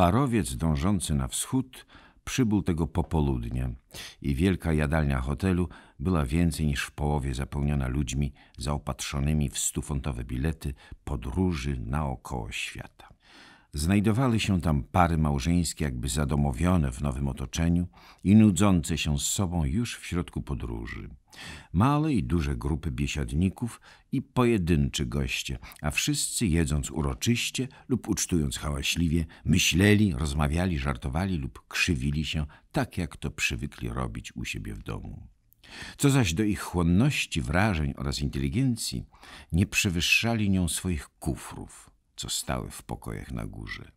Parowiec dążący na wschód przybył tego popołudnia i wielka jadalnia hotelu była więcej niż w połowie zapełniona ludźmi zaopatrzonymi w stufuntowe bilety podróży naokoło świata. Znajdowały się tam pary małżeńskie, jakby zadomowione w nowym otoczeniu i nudzące się z sobą już w środku podróży. Małe i duże grupy biesiadników i pojedynczy goście, a wszyscy jedząc uroczyście lub ucztując hałaśliwie, myśleli, rozmawiali, żartowali lub krzywili się, tak jak to przywykli robić u siebie w domu. Co zaś do ich chłonności, wrażeń oraz inteligencji, nie przewyższali nią swoich kufrów co stały w pokojach na górze.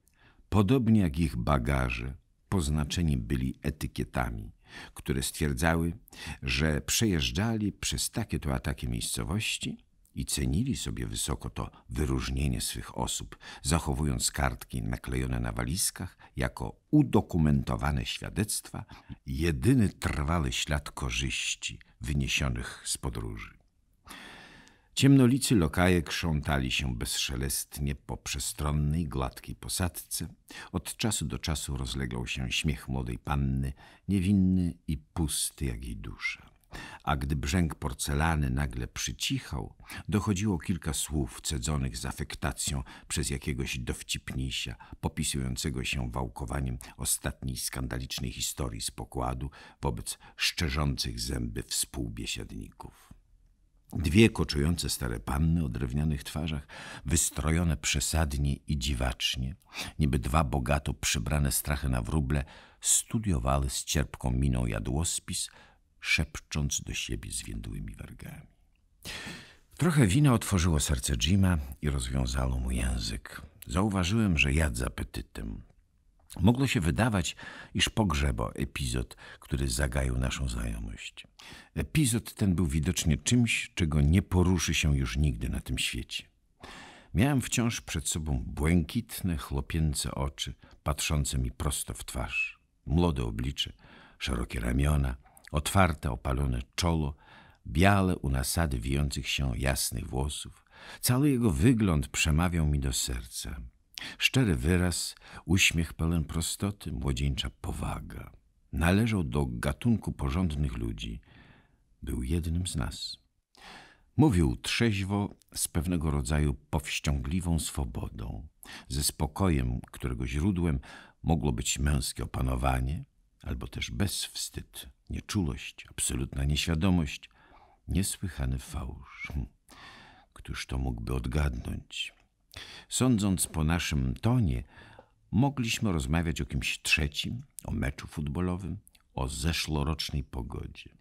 Podobnie jak ich bagaże, poznaczeni byli etykietami, które stwierdzały, że przejeżdżali przez takie to a takie miejscowości i cenili sobie wysoko to wyróżnienie swych osób, zachowując kartki naklejone na walizkach jako udokumentowane świadectwa, jedyny trwały ślad korzyści wyniesionych z podróży. Ciemnolicy lokaje krzątali się bezszelestnie po przestronnej, gładkiej posadce. Od czasu do czasu rozlegał się śmiech młodej panny, niewinny i pusty jak jej dusza. A gdy brzęk porcelany nagle przycichał, dochodziło kilka słów cedzonych z afektacją przez jakiegoś dowcipnisia, popisującego się wałkowaniem ostatniej skandalicznej historii z pokładu wobec szczerzących zęby współbiesiadników. Dwie koczujące stare panny o drewnianych twarzach, wystrojone przesadnie i dziwacznie, niby dwa bogato przybrane strachy na wróble, studiowały z cierpką miną jadłospis, szepcząc do siebie zwiędłymi wargami. Trochę wina otworzyło serce Jima i rozwiązało mu język. Zauważyłem, że jadł z apetytem. Mogło się wydawać, iż pogrzeba epizod, który zagaił naszą znajomość. Epizod ten był widocznie czymś, czego nie poruszy się już nigdy na tym świecie. Miałem wciąż przed sobą błękitne, chłopięce oczy, patrzące mi prosto w twarz, młode oblicze, szerokie ramiona, otwarte, opalone czoło, białe u nasady wijących się jasnych włosów. Cały jego wygląd przemawiał mi do serca. Szczery wyraz, uśmiech pełen prostoty, młodzieńcza powaga. Należał do gatunku porządnych ludzi. Był jednym z nas. Mówił trzeźwo, z pewnego rodzaju powściągliwą swobodą, ze spokojem, którego źródłem mogło być męskie opanowanie, albo też bezwstyd, nieczulość, absolutna nieświadomość, niesłychany fałsz. Hm. Któż to mógłby odgadnąć? Sądząc po naszym tonie, mogliśmy rozmawiać o kimś trzecim, o meczu futbolowym, o zeszłorocznej pogodzie.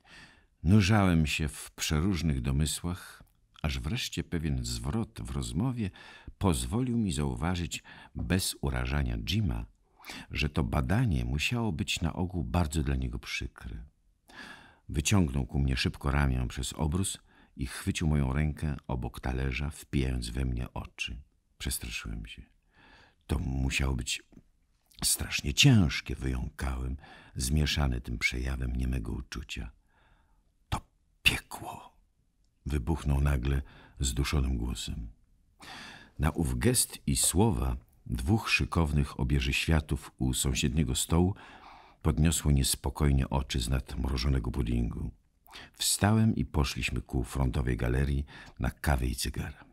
Nurzałem się w przeróżnych domysłach, aż wreszcie pewien zwrot w rozmowie pozwolił mi zauważyć bez urażania Jima, że to badanie musiało być na ogół bardzo dla niego przykre. Wyciągnął ku mnie szybko ramię przez obrus i chwycił moją rękę obok talerza, wpijając we mnie oczy. Przestraszyłem się. To musiało być strasznie ciężkie, wyjąkałem, zmieszany tym przejawem niemego uczucia. To piekło! Wybuchnął nagle zduszonym głosem. Na ów gest i słowa dwóch szykownych obieży światów u sąsiedniego stołu podniosło niespokojnie oczy z nadmrożonego pudingu. Wstałem i poszliśmy ku frontowej galerii na kawę i cygara.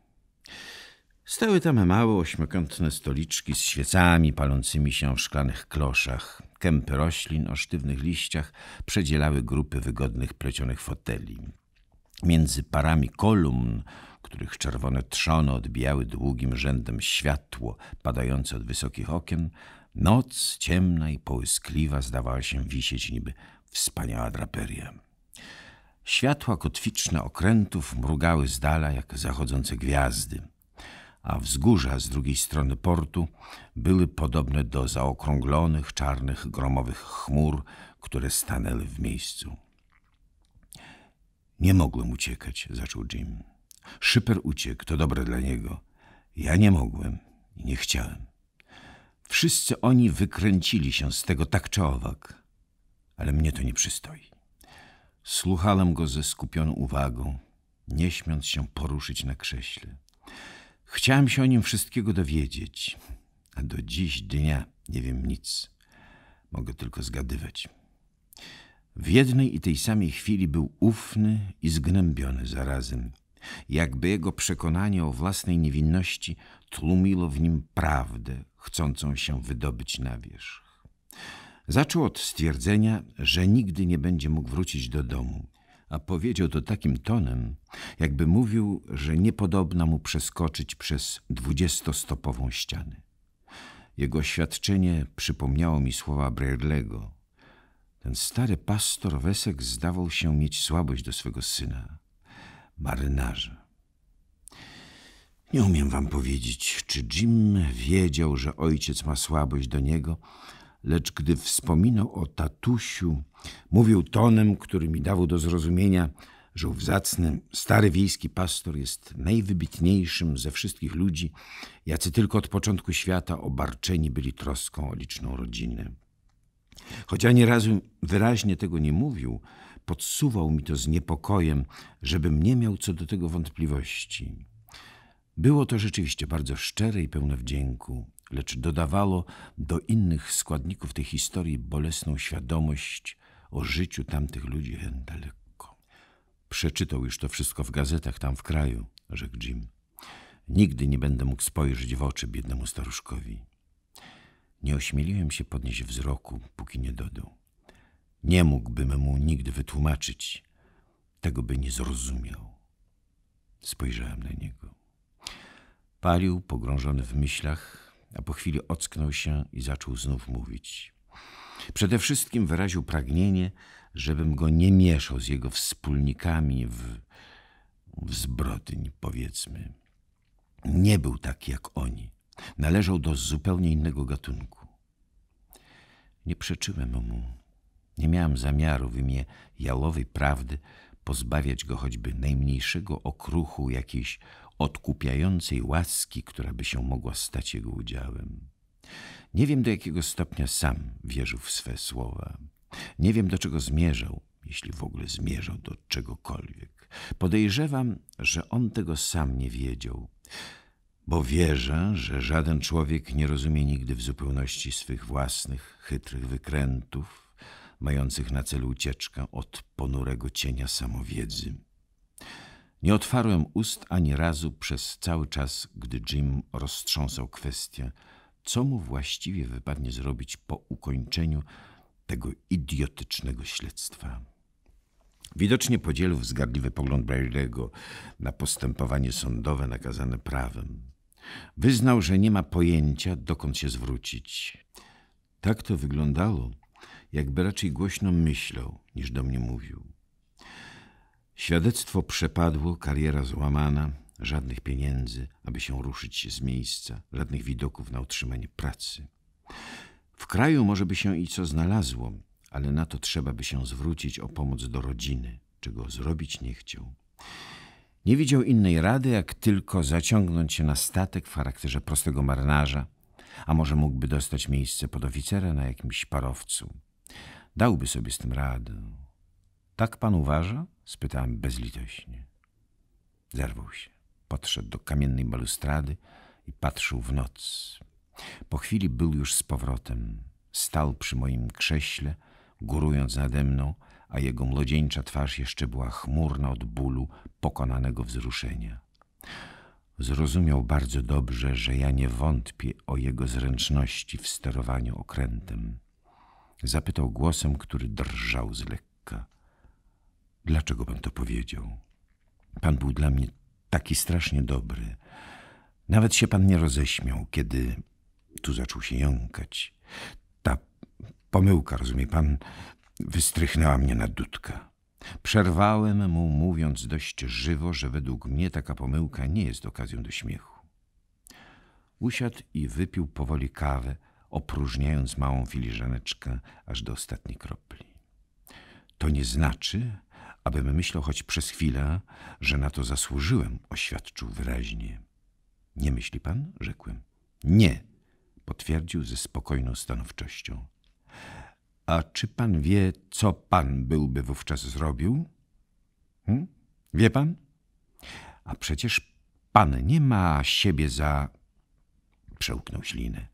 Stały tam małe ośmiokątne stoliczki z świecami palącymi się w szklanych kloszach. Kępy roślin o sztywnych liściach przedzielały grupy wygodnych plecionych foteli. Między parami kolumn, których czerwone trzony odbijały długim rzędem światło padające od wysokich okien, noc ciemna i połyskliwa zdawała się wisieć niby wspaniała draperia. Światła kotwiczne okrętów mrugały z dala jak zachodzące gwiazdy a wzgórza z drugiej strony portu były podobne do zaokrąglonych, czarnych, gromowych chmur, które stanęły w miejscu. Nie mogłem uciekać, zaczął Jim. Szyper uciekł, to dobre dla niego. Ja nie mogłem i nie chciałem. Wszyscy oni wykręcili się z tego tak czy owak, ale mnie to nie przystoi. Słuchałem go ze skupioną uwagą, nie śmiąc się poruszyć na krześle. Chciałem się o nim wszystkiego dowiedzieć, a do dziś dnia nie wiem nic. Mogę tylko zgadywać. W jednej i tej samej chwili był ufny i zgnębiony zarazem, jakby jego przekonanie o własnej niewinności tłumiło w nim prawdę, chcącą się wydobyć na wierzch. Zaczął od stwierdzenia, że nigdy nie będzie mógł wrócić do domu, a powiedział to takim tonem, jakby mówił, że niepodobna mu przeskoczyć przez dwudziestostopową ścianę. Jego świadczenie przypomniało mi słowa Brerlego. Ten stary pastor Wesek zdawał się mieć słabość do swego syna, marynarza. Nie umiem wam powiedzieć, czy Jim wiedział, że ojciec ma słabość do niego, lecz gdy wspominał o tatusiu, mówił tonem, który mi dawał do zrozumienia, że ów zacny, stary wiejski pastor jest najwybitniejszym ze wszystkich ludzi, jacy tylko od początku świata obarczeni byli troską o liczną rodzinę. Choć ani razu wyraźnie tego nie mówił, podsuwał mi to z niepokojem, żebym nie miał co do tego wątpliwości. Było to rzeczywiście bardzo szczere i pełne wdzięku lecz dodawało do innych składników tej historii bolesną świadomość o życiu tamtych ludzi daleko. Przeczytał już to wszystko w gazetach tam w kraju, rzekł Jim. Nigdy nie będę mógł spojrzeć w oczy biednemu staruszkowi. Nie ośmieliłem się podnieść wzroku, póki nie dodał. Nie mógłbym mu nigdy wytłumaczyć, tego by nie zrozumiał. Spojrzałem na niego. Palił, pogrążony w myślach, a po chwili ocknął się i zaczął znów mówić. Przede wszystkim wyraził pragnienie, żebym go nie mieszał z jego wspólnikami w, w zbrodni, powiedzmy. Nie był taki jak oni. Należał do zupełnie innego gatunku. Nie przeczyłem mu. Nie miałem zamiaru w imię jałowej prawdy pozbawiać go choćby najmniejszego okruchu jakiejś odkupiającej łaski, która by się mogła stać jego udziałem. Nie wiem, do jakiego stopnia sam wierzył w swe słowa. Nie wiem, do czego zmierzał, jeśli w ogóle zmierzał do czegokolwiek. Podejrzewam, że on tego sam nie wiedział, bo wierzę, że żaden człowiek nie rozumie nigdy w zupełności swych własnych, chytrych wykrętów, mających na celu ucieczkę od ponurego cienia samowiedzy. Nie otwarłem ust ani razu przez cały czas, gdy Jim roztrząsał kwestię, co mu właściwie wypadnie zrobić po ukończeniu tego idiotycznego śledztwa. Widocznie podzielił wzgardliwy pogląd Braille'ego na postępowanie sądowe nakazane prawem. Wyznał, że nie ma pojęcia, dokąd się zwrócić. Tak to wyglądało jakby raczej głośno myślał, niż do mnie mówił. Świadectwo przepadło, kariera złamana, żadnych pieniędzy, aby się ruszyć z miejsca, żadnych widoków na utrzymanie pracy. W kraju może by się i co znalazło, ale na to trzeba by się zwrócić o pomoc do rodziny, czego zrobić nie chciał. Nie widział innej rady, jak tylko zaciągnąć się na statek w charakterze prostego marynarza, a może mógłby dostać miejsce podoficera na jakimś parowcu. Dałby sobie z tym radę. Tak pan uważa? spytałem bezlitośnie. Zerwał się. Podszedł do kamiennej balustrady i patrzył w noc. Po chwili był już z powrotem. Stał przy moim krześle, górując nade mną, a jego młodzieńcza twarz jeszcze była chmurna od bólu pokonanego wzruszenia. Zrozumiał bardzo dobrze, że ja nie wątpię o jego zręczności w sterowaniu okrętem. Zapytał głosem, który drżał z lekka. Dlaczego pan to powiedział? Pan był dla mnie taki strasznie dobry. Nawet się pan nie roześmiał, kiedy tu zaczął się jąkać. Ta pomyłka, rozumie pan, wystrychnęła mnie na dudka. Przerwałem mu, mówiąc dość żywo, że według mnie taka pomyłka nie jest okazją do śmiechu. Usiadł i wypił powoli kawę, opróżniając małą filiżaneczkę aż do ostatniej kropli. To nie znaczy, abym myślał choć przez chwilę, że na to zasłużyłem, oświadczył wyraźnie. Nie myśli pan? rzekłem. Nie, potwierdził ze spokojną stanowczością. A czy pan wie, co pan byłby wówczas zrobił? Hm? Wie pan? A przecież pan nie ma siebie za. przełknął ślinę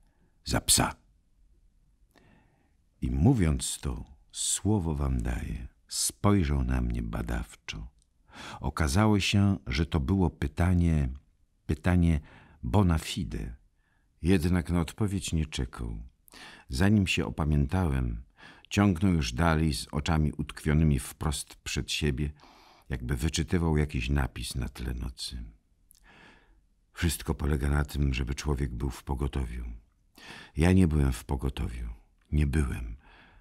za psa. I mówiąc to, słowo wam daję, spojrzał na mnie badawczo. Okazało się, że to było pytanie, pytanie bona fide. Jednak na odpowiedź nie czekał. Zanim się opamiętałem, ciągnął już dalej z oczami utkwionymi wprost przed siebie, jakby wyczytywał jakiś napis na tle nocy. Wszystko polega na tym, żeby człowiek był w pogotowiu. Ja nie byłem w pogotowiu. Nie byłem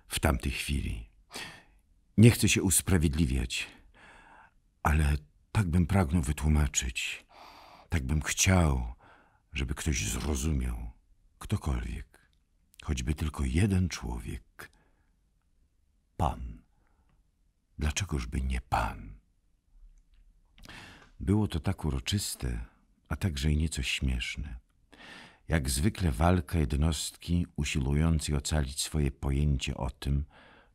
w tamtej chwili. Nie chcę się usprawiedliwiać, ale tak bym pragnął wytłumaczyć. Tak bym chciał, żeby ktoś zrozumiał. Ktokolwiek. Choćby tylko jeden człowiek. Pan. Dlaczegożby nie pan? Było to tak uroczyste, a także i nieco śmieszne jak zwykle walka jednostki usiłującej ocalić swoje pojęcie o tym,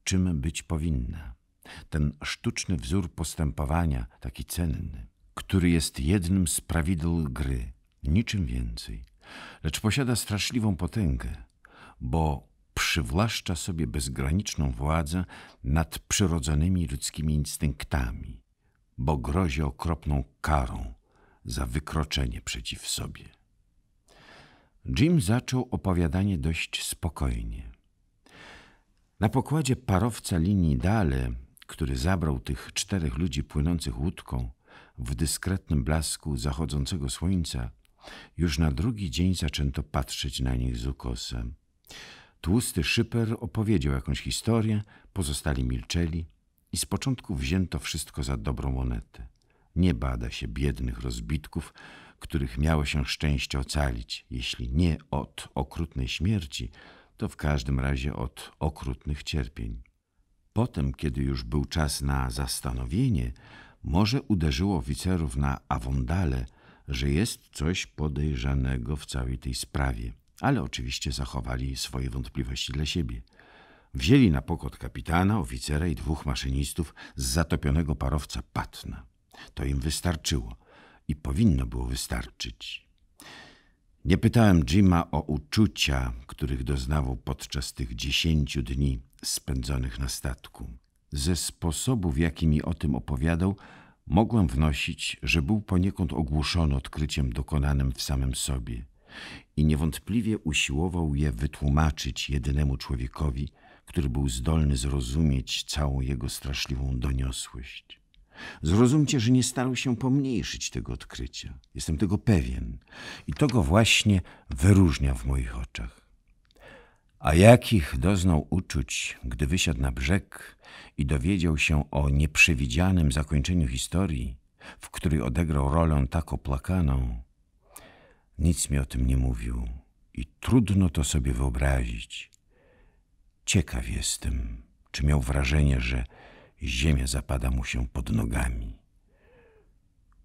czym być powinna. Ten sztuczny wzór postępowania, taki cenny, który jest jednym z prawidł gry, niczym więcej, lecz posiada straszliwą potęgę, bo przywłaszcza sobie bezgraniczną władzę nad przyrodzonymi ludzkimi instynktami, bo grozi okropną karą za wykroczenie przeciw sobie. Jim zaczął opowiadanie dość spokojnie. Na pokładzie parowca linii Dale, który zabrał tych czterech ludzi płynących łódką w dyskretnym blasku zachodzącego słońca, już na drugi dzień zaczęto patrzeć na nich z ukosem. Tłusty szyper opowiedział jakąś historię, pozostali milczeli i z początku wzięto wszystko za dobrą monetę. Nie bada się biednych rozbitków, których miało się szczęście ocalić, jeśli nie od okrutnej śmierci, to w każdym razie od okrutnych cierpień. Potem, kiedy już był czas na zastanowienie, może uderzyło oficerów na Awondale, że jest coś podejrzanego w całej tej sprawie, ale oczywiście zachowali swoje wątpliwości dla siebie. Wzięli na pokład kapitana, oficera i dwóch maszynistów z zatopionego parowca Patna. To im wystarczyło – i powinno było wystarczyć. Nie pytałem Jima o uczucia, których doznawał podczas tych dziesięciu dni spędzonych na statku. Ze sposobu, w jaki mi o tym opowiadał, mogłem wnosić, że był poniekąd ogłuszony odkryciem dokonanym w samym sobie i niewątpliwie usiłował je wytłumaczyć jedynemu człowiekowi, który był zdolny zrozumieć całą jego straszliwą doniosłość. Zrozumcie, że nie starał się pomniejszyć tego odkrycia. Jestem tego pewien. I to go właśnie wyróżnia w moich oczach. A jakich doznał uczuć, gdy wysiadł na brzeg i dowiedział się o nieprzewidzianym zakończeniu historii, w której odegrał rolę tak opłakaną. Nic mi o tym nie mówił i trudno to sobie wyobrazić. Ciekaw jestem, czy miał wrażenie, że Ziemia zapada mu się pod nogami.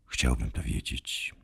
Chciałbym to wiedzieć.